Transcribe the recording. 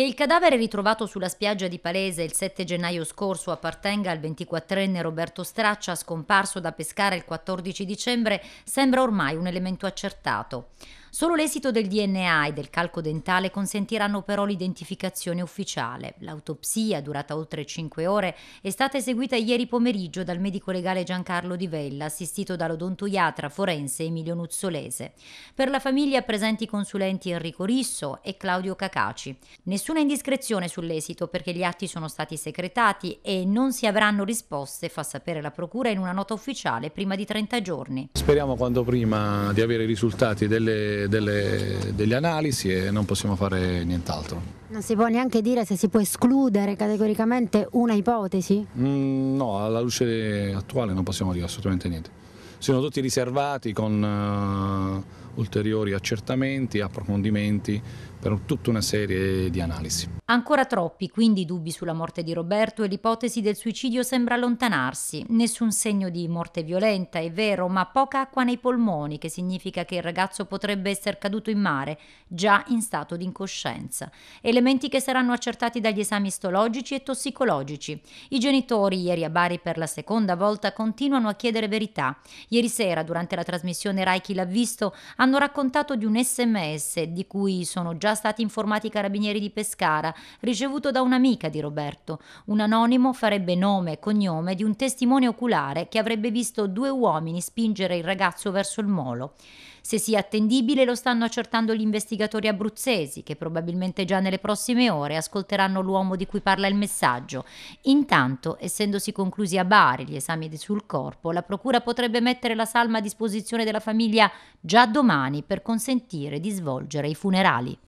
Che il cadavere ritrovato sulla spiaggia di Palese il 7 gennaio scorso appartenga al 24enne Roberto Straccia, scomparso da Pescara il 14 dicembre, sembra ormai un elemento accertato. Solo l'esito del DNA e del calco dentale consentiranno però l'identificazione ufficiale. L'autopsia, durata oltre 5 ore, è stata eseguita ieri pomeriggio dal medico legale Giancarlo Di Vella, assistito dall'odontoiatra forense Emilio Nuzzolese. Per la famiglia presenti i consulenti Enrico Risso e Claudio Cacaci. Nessuna indiscrezione sull'esito perché gli atti sono stati secretati e non si avranno risposte, fa sapere la procura in una nota ufficiale prima di 30 giorni. Speriamo quanto prima di avere i risultati delle delle, delle, analisi e non possiamo fare nient'altro. Non si può neanche dire se si può escludere categoricamente una ipotesi? Mm, no, alla luce attuale non possiamo dire assolutamente niente. Sono tutti riservati con... Eh, ulteriori accertamenti, approfondimenti per tutta una serie di analisi. Ancora troppi, quindi, dubbi sulla morte di Roberto e l'ipotesi del suicidio sembra allontanarsi. Nessun segno di morte violenta, è vero, ma poca acqua nei polmoni, che significa che il ragazzo potrebbe essere caduto in mare, già in stato di incoscienza. Elementi che saranno accertati dagli esami istologici e tossicologici. I genitori, ieri a Bari per la seconda volta, continuano a chiedere verità. Ieri sera, durante la trasmissione Rai Chi l'ha visto, hanno raccontato di un sms di cui sono già stati informati i carabinieri di Pescara, ricevuto da un'amica di Roberto. Un anonimo farebbe nome e cognome di un testimone oculare che avrebbe visto due uomini spingere il ragazzo verso il molo. Se sia attendibile lo stanno accertando gli investigatori abruzzesi che probabilmente già nelle prossime ore ascolteranno l'uomo di cui parla il messaggio. Intanto, essendosi conclusi a Bari gli esami sul corpo, la procura potrebbe mettere la salma a disposizione della famiglia già domani romani per consentire di svolgere i funerali.